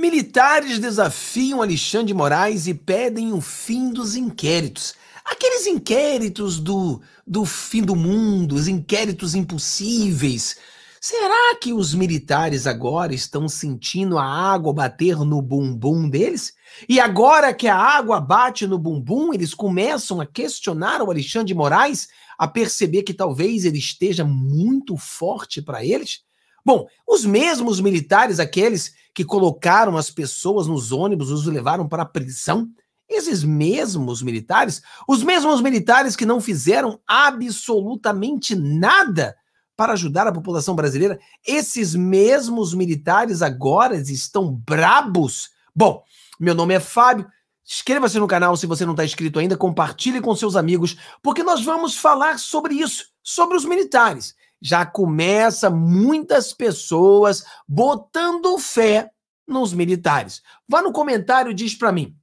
Militares desafiam Alexandre de Moraes e pedem o fim dos inquéritos. Aqueles inquéritos do, do fim do mundo, os inquéritos impossíveis. Será que os militares agora estão sentindo a água bater no bumbum deles? E agora que a água bate no bumbum, eles começam a questionar o Alexandre de Moraes, a perceber que talvez ele esteja muito forte para eles? Bom, os mesmos militares, aqueles que colocaram as pessoas nos ônibus, os levaram para a prisão? Esses mesmos militares, os mesmos militares que não fizeram absolutamente nada para ajudar a população brasileira, esses mesmos militares agora estão brabos. Bom, meu nome é Fábio. Inscreva-se no canal se você não está inscrito ainda, compartilhe com seus amigos, porque nós vamos falar sobre isso, sobre os militares já começa muitas pessoas botando fé nos militares. Vá no comentário e diz para mim,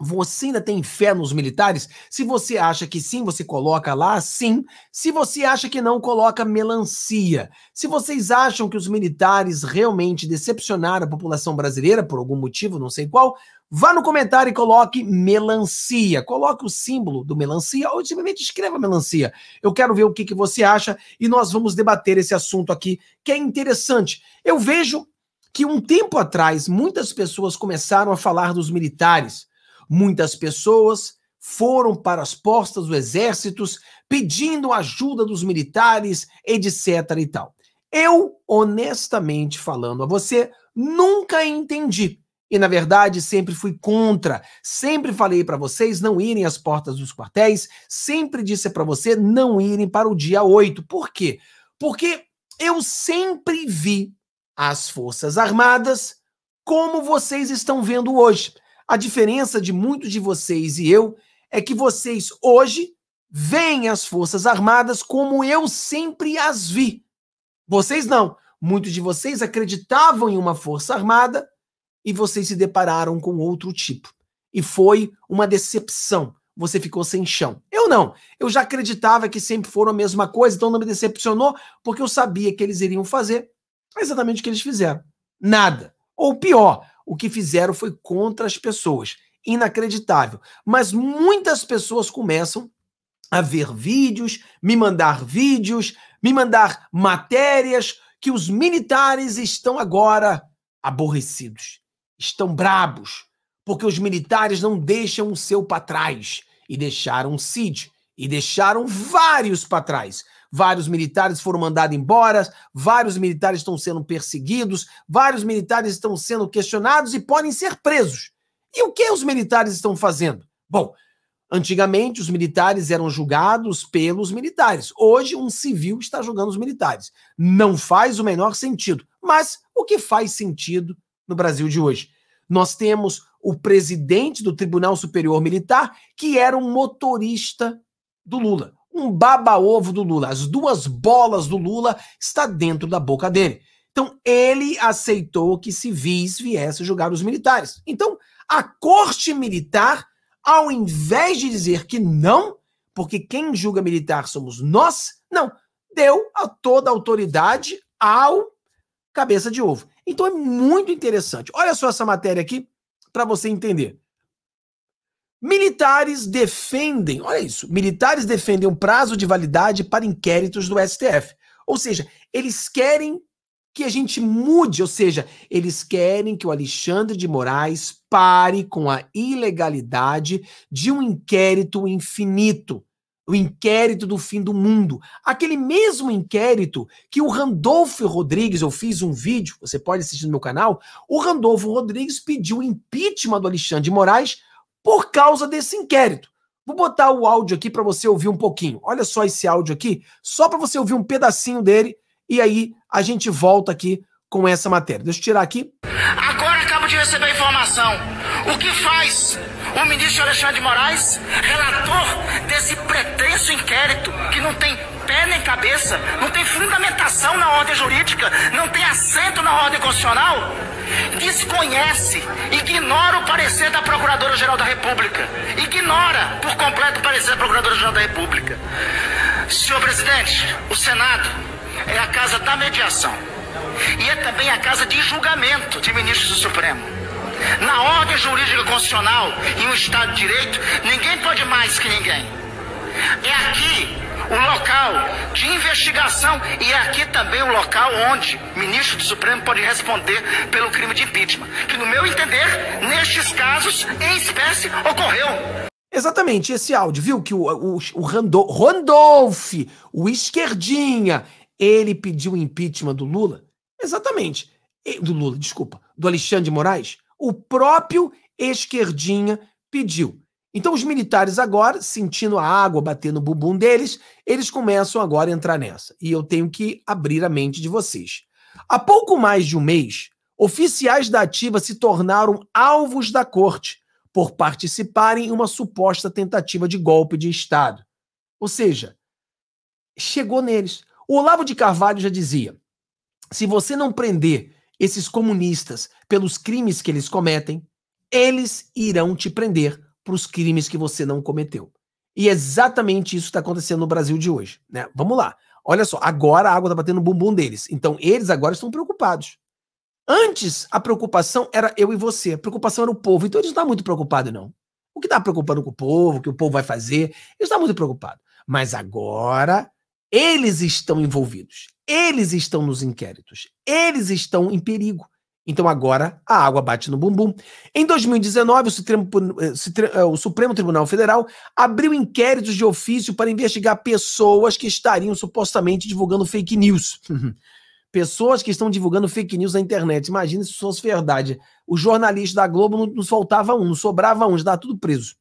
você ainda tem fé nos militares? Se você acha que sim, você coloca lá sim. Se você acha que não, coloca melancia. Se vocês acham que os militares realmente decepcionaram a população brasileira por algum motivo, não sei qual, vá no comentário e coloque melancia. Coloque o símbolo do melancia ou simplesmente escreva melancia. Eu quero ver o que, que você acha e nós vamos debater esse assunto aqui, que é interessante. Eu vejo que um tempo atrás muitas pessoas começaram a falar dos militares Muitas pessoas foram para as postas dos exércitos pedindo ajuda dos militares, etc. e tal. Eu, honestamente falando a você, nunca entendi. E na verdade, sempre fui contra. Sempre falei para vocês não irem às portas dos quartéis, sempre disse para você não irem para o dia 8. Por quê? Porque eu sempre vi as Forças Armadas como vocês estão vendo hoje a diferença de muitos de vocês e eu é que vocês hoje veem as Forças Armadas como eu sempre as vi. Vocês não. Muitos de vocês acreditavam em uma Força Armada e vocês se depararam com outro tipo. E foi uma decepção. Você ficou sem chão. Eu não. Eu já acreditava que sempre foram a mesma coisa, então não me decepcionou, porque eu sabia que eles iriam fazer exatamente o que eles fizeram: nada. Ou pior, o que fizeram foi contra as pessoas. Inacreditável. Mas muitas pessoas começam a ver vídeos, me mandar vídeos, me mandar matérias que os militares estão agora aborrecidos, estão brabos, porque os militares não deixam o seu para trás e deixaram o Cid e deixaram vários para trás vários militares foram mandados embora, vários militares estão sendo perseguidos, vários militares estão sendo questionados e podem ser presos. E o que os militares estão fazendo? Bom, antigamente os militares eram julgados pelos militares. Hoje um civil está julgando os militares. Não faz o menor sentido. Mas o que faz sentido no Brasil de hoje? Nós temos o presidente do Tribunal Superior Militar, que era um motorista do Lula um baba-ovo do Lula. As duas bolas do Lula está dentro da boca dele. Então, ele aceitou que civis viessem julgar os militares. Então, a corte militar, ao invés de dizer que não, porque quem julga militar somos nós, não, deu a toda a autoridade ao cabeça de ovo. Então, é muito interessante. Olha só essa matéria aqui para você entender. Militares defendem, olha isso, militares defendem um prazo de validade para inquéritos do STF. Ou seja, eles querem que a gente mude, ou seja, eles querem que o Alexandre de Moraes pare com a ilegalidade de um inquérito infinito, o inquérito do fim do mundo. Aquele mesmo inquérito que o Randolfo Rodrigues, eu fiz um vídeo, você pode assistir no meu canal, o Randolfo Rodrigues pediu impeachment do Alexandre de Moraes por causa desse inquérito. Vou botar o áudio aqui para você ouvir um pouquinho. Olha só esse áudio aqui, só para você ouvir um pedacinho dele e aí a gente volta aqui com essa matéria. Deixa eu tirar aqui. Agora acabo de receber informação. O que faz o ministro Alexandre de Moraes, relator desse pretenso inquérito que não tem pé nem cabeça, não tem fundamentação na ordem jurídica, não tem assento na ordem constitucional? desconhece, ignora o parecer da Procuradora-Geral da República. Ignora por completo o parecer da Procuradora-Geral da República. Senhor presidente, o Senado é a casa da mediação e é também a casa de julgamento de ministros do Supremo. Na ordem jurídica constitucional, e no Estado de Direito, ninguém pode mais que ninguém. É aqui um local de investigação e é aqui também o um local onde o ministro do Supremo pode responder pelo crime de impeachment, que no meu entender, nestes casos, em espécie, ocorreu. Exatamente, esse áudio, viu? Que o, o, o Rando, Randolph, o esquerdinha, ele pediu impeachment do Lula. Exatamente. Do Lula, desculpa. Do Alexandre de Moraes. O próprio esquerdinha pediu. Então, os militares agora, sentindo a água bater no bumbum deles, eles começam agora a entrar nessa. E eu tenho que abrir a mente de vocês. Há pouco mais de um mês, oficiais da Ativa se tornaram alvos da corte por participarem em uma suposta tentativa de golpe de Estado. Ou seja, chegou neles. O Olavo de Carvalho já dizia: se você não prender esses comunistas pelos crimes que eles cometem, eles irão te prender para os crimes que você não cometeu. E é exatamente isso que está acontecendo no Brasil de hoje. Né? Vamos lá. Olha só, agora a água está batendo no bumbum deles. Então, eles agora estão preocupados. Antes, a preocupação era eu e você. A preocupação era o povo. Então, eles não estão tá muito preocupados, não. O que está preocupando com o povo, o que o povo vai fazer, eles estão tá muito preocupados. Mas agora, eles estão envolvidos. Eles estão nos inquéritos. Eles estão em perigo. Então agora a água bate no bumbum. Em 2019, o Supremo, eh, eh, o Supremo, Tribunal Federal abriu inquéritos de ofício para investigar pessoas que estariam supostamente divulgando fake news. Uhum. pessoas que estão divulgando fake news na internet. Imagina se isso fosse verdade. O jornalista da Globo não, não soltava um, não sobrava um, já tudo preso.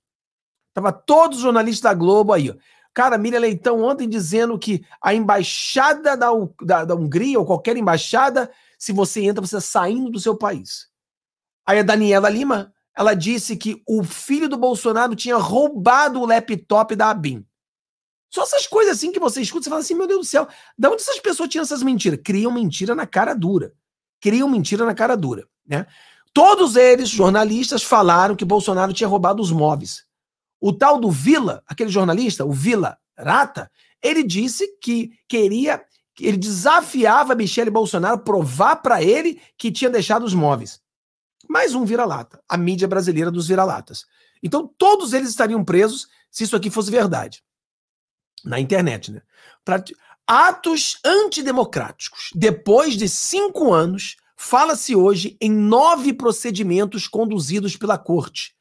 Tava todos os jornalistas da Globo aí, Cara, Miriam Leitão ontem dizendo que a embaixada da, da, da Hungria, ou qualquer embaixada, se você entra, você está saindo do seu país. Aí a Daniela Lima, ela disse que o filho do Bolsonaro tinha roubado o laptop da Abin. Só essas coisas assim que você escuta, você fala assim, meu Deus do céu, da onde essas pessoas tinham essas mentiras? Criam mentira na cara dura. Criam mentira na cara dura, né? Todos eles, jornalistas, falaram que Bolsonaro tinha roubado os móveis. O tal do Vila, aquele jornalista, o Vila Rata, ele disse que queria ele desafiava Michele Bolsonaro provar para ele que tinha deixado os móveis. Mais um vira-lata, a mídia brasileira dos vira-latas. Então todos eles estariam presos se isso aqui fosse verdade. Na internet, né? Pra... Atos antidemocráticos. Depois de cinco anos, fala-se hoje em nove procedimentos conduzidos pela corte.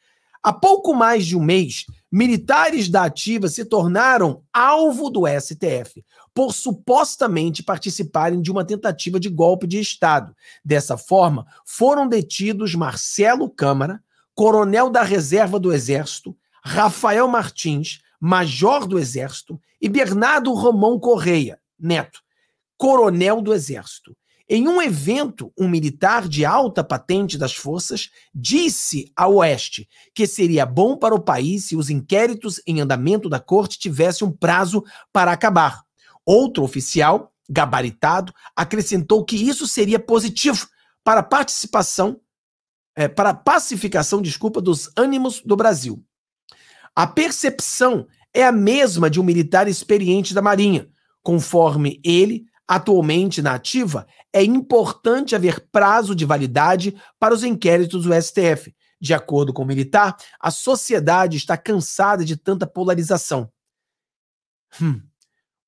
Há pouco mais de um mês, militares da Ativa se tornaram alvo do STF por supostamente participarem de uma tentativa de golpe de Estado. Dessa forma, foram detidos Marcelo Câmara, coronel da reserva do Exército, Rafael Martins, major do Exército, e Bernardo Romão Correia, neto, coronel do Exército. Em um evento, um militar de alta patente das forças disse ao Oeste que seria bom para o país se os inquéritos em andamento da corte tivessem um prazo para acabar. Outro oficial, gabaritado, acrescentou que isso seria positivo para a participação, é, para a pacificação, desculpa, dos ânimos do Brasil. A percepção é a mesma de um militar experiente da Marinha, conforme ele atualmente na ativa, é importante haver prazo de validade para os inquéritos do STF. De acordo com o militar, a sociedade está cansada de tanta polarização. Hum.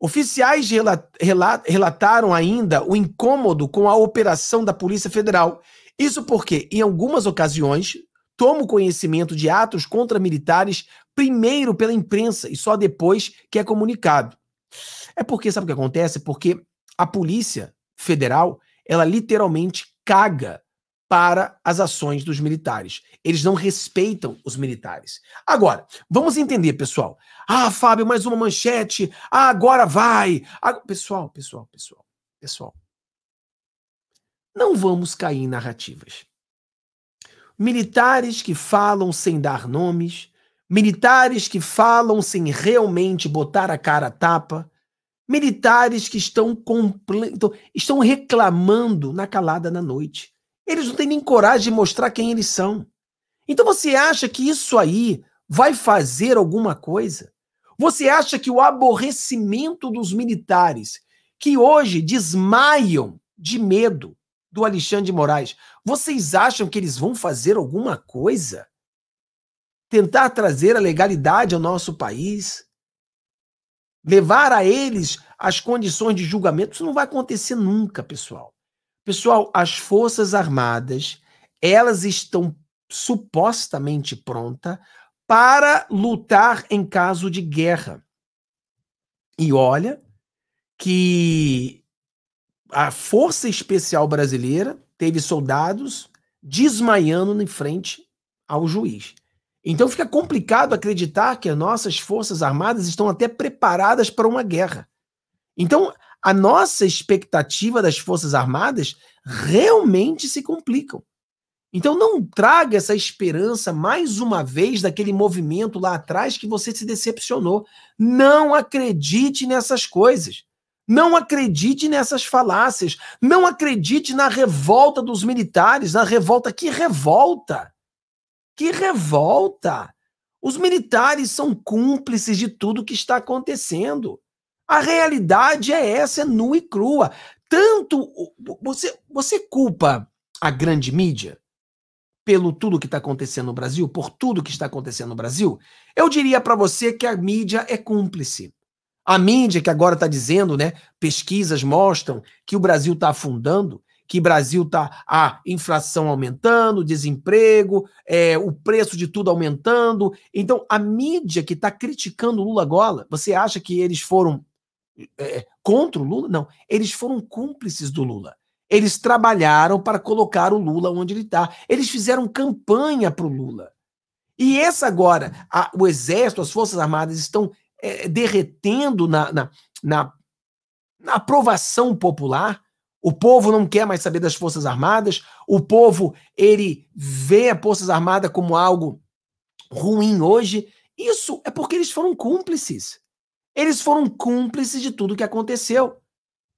Oficiais rela rela relataram ainda o incômodo com a operação da Polícia Federal. Isso porque, em algumas ocasiões, tomo conhecimento de atos contra militares primeiro pela imprensa e só depois que é comunicado. É porque, sabe o que acontece? Porque a Polícia Federal, ela literalmente caga para as ações dos militares. Eles não respeitam os militares. Agora, vamos entender, pessoal. Ah, Fábio, mais uma manchete. Ah, agora vai. Ah, pessoal, pessoal, pessoal, pessoal. Não vamos cair em narrativas. Militares que falam sem dar nomes, militares que falam sem realmente botar a cara a tapa, militares que estão, então, estão reclamando na calada na noite. Eles não têm nem coragem de mostrar quem eles são. Então você acha que isso aí vai fazer alguma coisa? Você acha que o aborrecimento dos militares, que hoje desmaiam de medo do Alexandre de Moraes, vocês acham que eles vão fazer alguma coisa? Tentar trazer a legalidade ao nosso país? levar a eles as condições de julgamento. Isso não vai acontecer nunca, pessoal. Pessoal, as Forças Armadas, elas estão supostamente prontas para lutar em caso de guerra. E olha que a Força Especial Brasileira teve soldados desmaiando em frente ao juiz. Então fica complicado acreditar que as nossas forças armadas estão até preparadas para uma guerra. Então, a nossa expectativa das forças armadas realmente se complicam. Então não traga essa esperança mais uma vez daquele movimento lá atrás que você se decepcionou. Não acredite nessas coisas. Não acredite nessas falácias. Não acredite na revolta dos militares, na revolta que revolta. Que revolta! Os militares são cúmplices de tudo que está acontecendo. A realidade é essa, é nua e crua. Tanto você, você culpa a grande mídia pelo tudo que está acontecendo no Brasil, por tudo que está acontecendo no Brasil. Eu diria para você que a mídia é cúmplice. A mídia que agora está dizendo, né? Pesquisas mostram que o Brasil está afundando que Brasil tá a inflação aumentando, desemprego, é, o preço de tudo aumentando. Então, a mídia que está criticando o Lula agora, você acha que eles foram é, contra o Lula? Não, eles foram cúmplices do Lula. Eles trabalharam para colocar o Lula onde ele está. Eles fizeram campanha para o Lula. E essa agora, a, o Exército, as Forças Armadas estão é, derretendo na, na, na, na aprovação popular o povo não quer mais saber das Forças Armadas, o povo ele vê as Forças Armadas como algo ruim hoje. Isso é porque eles foram cúmplices. Eles foram cúmplices de tudo que aconteceu.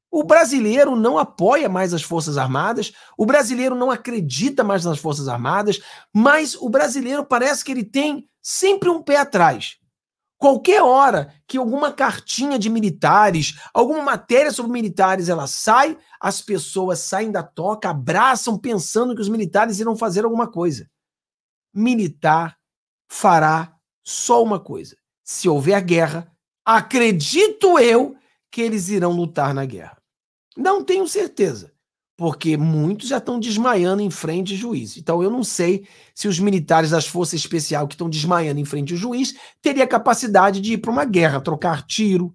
O brasileiro não apoia mais as Forças Armadas, o brasileiro não acredita mais nas Forças Armadas, mas o brasileiro parece que ele tem sempre um pé atrás. Qualquer hora que alguma cartinha de militares, alguma matéria sobre militares, ela sai, as pessoas saem da toca, abraçam pensando que os militares irão fazer alguma coisa. Militar fará só uma coisa. Se houver guerra, acredito eu que eles irão lutar na guerra. Não tenho certeza porque muitos já estão desmaiando em frente ao juiz. Então eu não sei se os militares das forças especiais que estão desmaiando em frente ao juiz teria capacidade de ir para uma guerra, trocar tiro,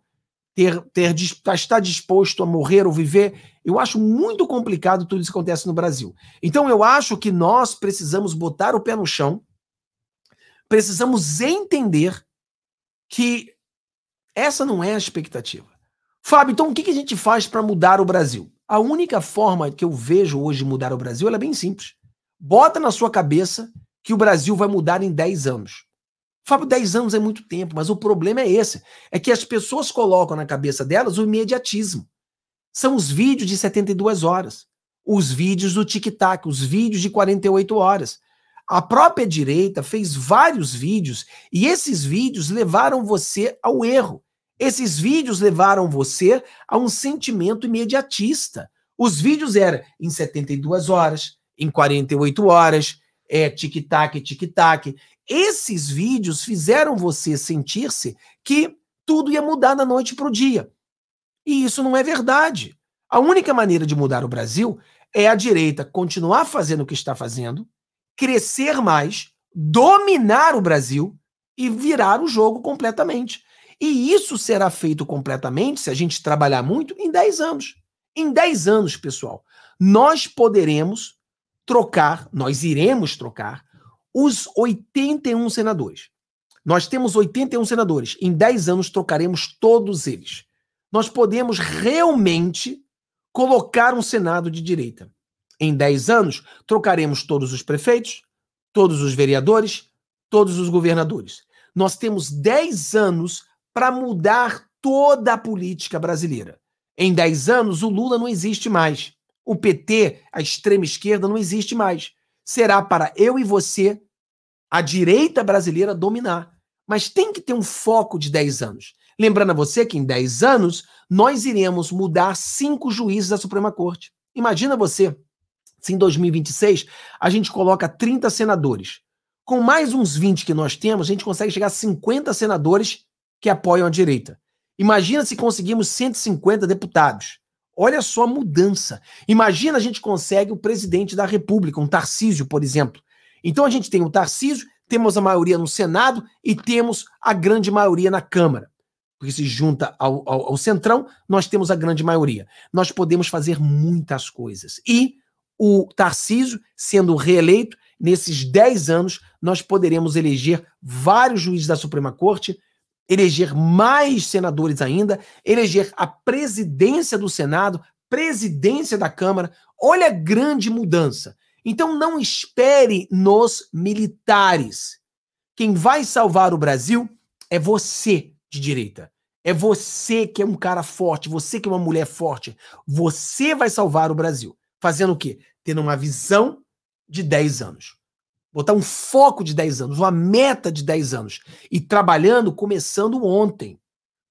ter, ter tá, estar disposto a morrer ou viver. Eu acho muito complicado tudo isso que acontece no Brasil. Então eu acho que nós precisamos botar o pé no chão, precisamos entender que essa não é a expectativa. Fábio, então o que a gente faz para mudar o Brasil? A única forma que eu vejo hoje de mudar o Brasil é bem simples. Bota na sua cabeça que o Brasil vai mudar em 10 anos. Fábio, 10 anos é muito tempo, mas o problema é esse. É que as pessoas colocam na cabeça delas o imediatismo. São os vídeos de 72 horas, os vídeos do tic-tac, os vídeos de 48 horas. A própria direita fez vários vídeos e esses vídeos levaram você ao erro. Esses vídeos levaram você a um sentimento imediatista. Os vídeos eram em 72 horas, em 48 horas, é tic-tac, tic-tac. Esses vídeos fizeram você sentir-se que tudo ia mudar da noite para o dia. E isso não é verdade. A única maneira de mudar o Brasil é a direita continuar fazendo o que está fazendo, crescer mais, dominar o Brasil e virar o jogo completamente. E isso será feito completamente, se a gente trabalhar muito, em 10 anos. Em 10 anos, pessoal, nós poderemos trocar, nós iremos trocar os 81 senadores. Nós temos 81 senadores. Em 10 anos trocaremos todos eles. Nós podemos realmente colocar um Senado de direita. Em 10 anos, trocaremos todos os prefeitos, todos os vereadores, todos os governadores. Nós temos 10 anos para mudar toda a política brasileira. Em 10 anos, o Lula não existe mais. O PT, a extrema esquerda, não existe mais. Será para eu e você, a direita brasileira, dominar. Mas tem que ter um foco de 10 anos. Lembrando a você que em 10 anos nós iremos mudar cinco juízes da Suprema Corte. Imagina você se em 2026 a gente coloca 30 senadores. Com mais uns 20 que nós temos, a gente consegue chegar a 50 senadores que apoiam a direita. Imagina se conseguimos 150 deputados. Olha só a mudança. Imagina a gente consegue o presidente da República, um Tarcísio, por exemplo. Então a gente tem o Tarcísio, temos a maioria no Senado e temos a grande maioria na Câmara. Porque se junta ao, ao, ao Centrão, nós temos a grande maioria. Nós podemos fazer muitas coisas. E o Tarcísio, sendo reeleito, nesses 10 anos, nós poderemos eleger vários juízes da Suprema Corte eleger mais senadores ainda, eleger a presidência do Senado, presidência da Câmara. Olha a grande mudança. Então não espere nos militares. Quem vai salvar o Brasil é você de direita. É você que é um cara forte, você que é uma mulher forte. Você vai salvar o Brasil. Fazendo o quê? Tendo uma visão de 10 anos botar um foco de 10 anos, uma meta de 10 anos. E trabalhando, começando ontem.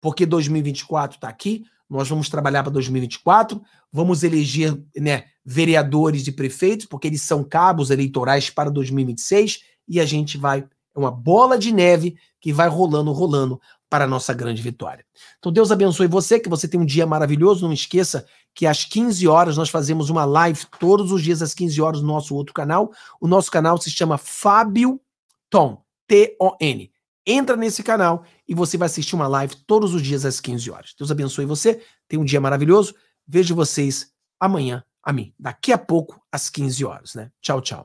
Porque 2024 está aqui, nós vamos trabalhar para 2024, vamos eleger né, vereadores e prefeitos, porque eles são cabos eleitorais para 2026, e a gente vai. É uma bola de neve que vai rolando, rolando para a nossa grande vitória. Então, Deus abençoe você, que você tenha um dia maravilhoso. Não esqueça que às 15 horas nós fazemos uma live todos os dias às 15 horas no nosso outro canal. O nosso canal se chama Fábio Tom, T-O-N. Entra nesse canal e você vai assistir uma live todos os dias às 15 horas. Deus abençoe você, tenha um dia maravilhoso. Vejo vocês amanhã, a mim, daqui a pouco às 15 horas, né? Tchau, tchau.